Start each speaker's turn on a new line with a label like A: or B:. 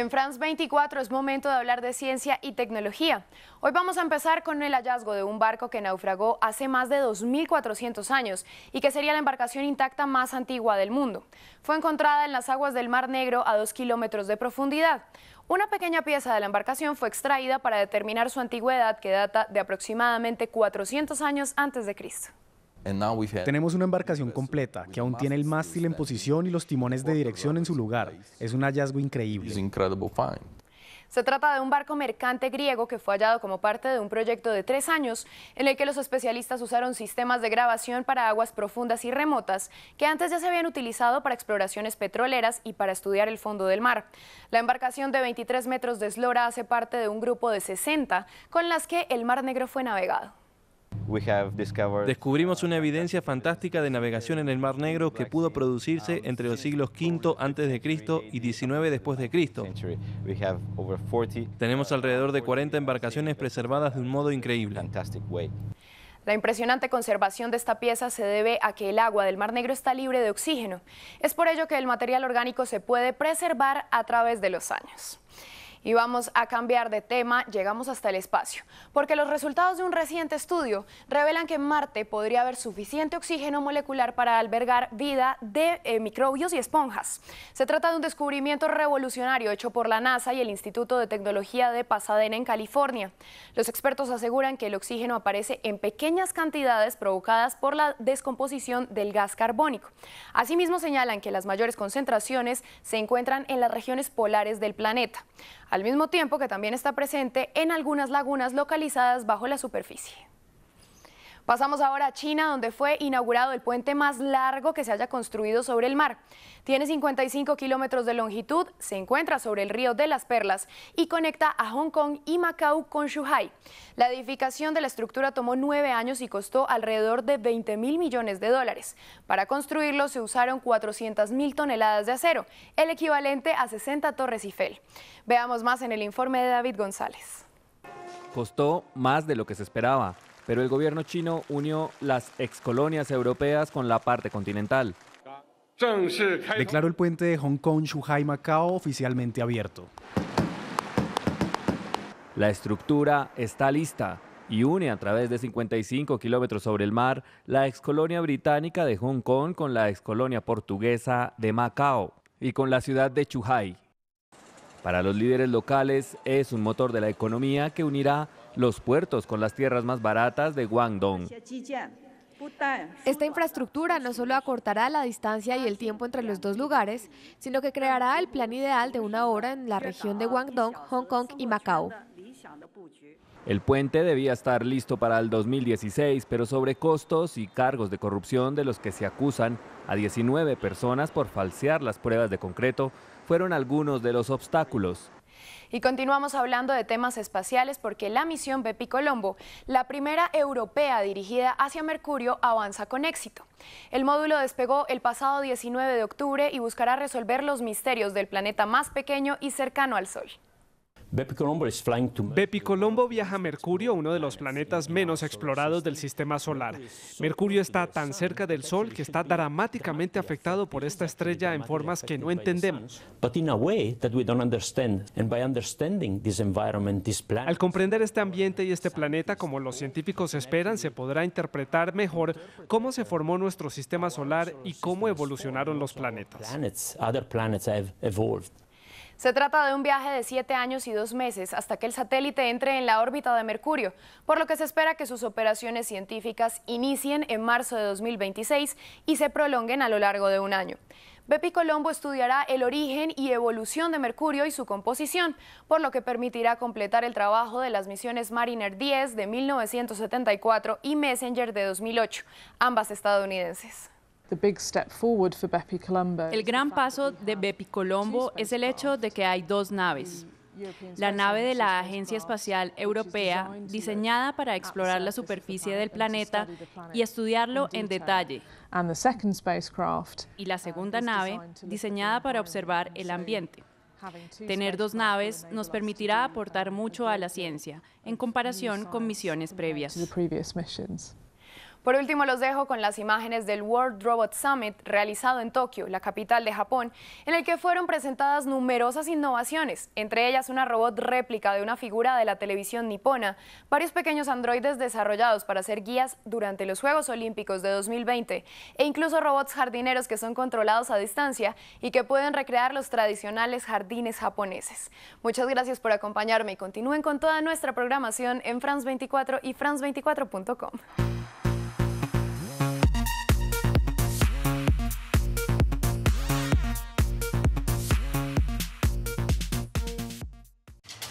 A: En France 24 es momento de hablar de ciencia y tecnología. Hoy vamos a empezar con el hallazgo de un barco que naufragó hace más de 2.400 años y que sería la embarcación intacta más antigua del mundo. Fue encontrada en las aguas del Mar Negro a 2 kilómetros de profundidad. Una pequeña pieza de la embarcación fue extraída para determinar su antigüedad que data de aproximadamente 400 años antes de Cristo.
B: Tenemos una embarcación completa que aún tiene el mástil en posición y los timones de dirección en su lugar. Es un hallazgo increíble.
A: Se trata de un barco mercante griego que fue hallado como parte de un proyecto de tres años en el que los especialistas usaron sistemas de grabación para aguas profundas y remotas que antes ya se habían utilizado para exploraciones petroleras y para estudiar el fondo del mar. La embarcación de 23 metros de eslora hace parte de un grupo de 60 con las que el Mar Negro fue navegado.
B: Descubrimos uh, una evidencia fantástica de navegación en el Mar Negro que pudo producirse um, entre los siglos V a.C. y XIX después de Cristo. Tenemos uh, alrededor de 40 embarcaciones preservadas de un modo increíble.
A: La impresionante conservación de esta pieza se debe a que el agua del Mar Negro está libre de oxígeno. Es por ello que el material orgánico se puede preservar a través de los años. Y vamos a cambiar de tema, llegamos hasta el espacio, porque los resultados de un reciente estudio revelan que en Marte podría haber suficiente oxígeno molecular para albergar vida de eh, microbios y esponjas. Se trata de un descubrimiento revolucionario hecho por la NASA y el Instituto de Tecnología de Pasadena en California. Los expertos aseguran que el oxígeno aparece en pequeñas cantidades provocadas por la descomposición del gas carbónico. Asimismo señalan que las mayores concentraciones se encuentran en las regiones polares del planeta al mismo tiempo que también está presente en algunas lagunas localizadas bajo la superficie. Pasamos ahora a China, donde fue inaugurado el puente más largo que se haya construido sobre el mar. Tiene 55 kilómetros de longitud, se encuentra sobre el río de las Perlas y conecta a Hong Kong y Macao con Shuhai. La edificación de la estructura tomó nueve años y costó alrededor de 20 mil millones de dólares. Para construirlo se usaron 400 mil toneladas de acero, el equivalente a 60 torres Eiffel. Veamos más en el informe de David González.
B: Costó más de lo que se esperaba pero el gobierno chino unió las excolonias europeas con la parte continental. Declaró el puente de Hong Kong, Shuhai, Macao oficialmente abierto. La estructura está lista y une a través de 55 kilómetros sobre el mar la excolonia británica de Hong Kong con la excolonia portuguesa de Macao y con la ciudad de Chuhai. Para los líderes locales es un motor de la economía que unirá los puertos con las tierras más baratas de Guangdong.
A: Esta infraestructura no solo acortará la distancia y el tiempo entre los dos lugares, sino que creará el plan ideal de una hora en la región de Guangdong, Hong Kong y Macao.
B: El puente debía estar listo para el 2016, pero sobre costos y cargos de corrupción de los que se acusan a 19 personas por falsear las pruebas de concreto, fueron algunos de los obstáculos.
A: Y continuamos hablando de temas espaciales porque la misión Bepi Colombo, la primera europea dirigida hacia Mercurio, avanza con éxito. El módulo despegó el pasado 19 de octubre y buscará resolver los misterios del planeta más pequeño y cercano al Sol.
B: Bepi Colombo viaja a Mercurio, uno de los planetas menos explorados del sistema solar. Mercurio está tan cerca del Sol que está dramáticamente afectado por esta estrella en formas que no entendemos. Al comprender este ambiente y este planeta como los científicos esperan, se podrá interpretar mejor cómo se formó nuestro sistema solar y cómo evolucionaron los planetas.
A: Se trata de un viaje de siete años y dos meses hasta que el satélite entre en la órbita de Mercurio, por lo que se espera que sus operaciones científicas inicien en marzo de 2026 y se prolonguen a lo largo de un año. Bepi Colombo estudiará el origen y evolución de Mercurio y su composición, por lo que permitirá completar el trabajo de las misiones Mariner 10 de 1974 y Messenger de 2008, ambas estadounidenses. El gran paso de Bepi Colombo es el hecho de que hay dos naves. Mm, la nave de la Agencia Espacial Europea, diseñada para explorar la superficie del planeta y estudiarlo en detalle. Y la uh, segunda nave, diseñada para observar el ambiente. Tener dos naves nos permitirá aportar mucho a la ciencia en comparación con misiones previas. Por último, los dejo con las imágenes del World Robot Summit realizado en Tokio, la capital de Japón, en el que fueron presentadas numerosas innovaciones, entre ellas una robot réplica de una figura de la televisión nipona, varios pequeños androides desarrollados para ser guías durante los Juegos Olímpicos de 2020 e incluso robots jardineros que son controlados a distancia y que pueden recrear los tradicionales jardines japoneses. Muchas gracias por acompañarme y continúen con toda nuestra programación en France 24 y France24.com.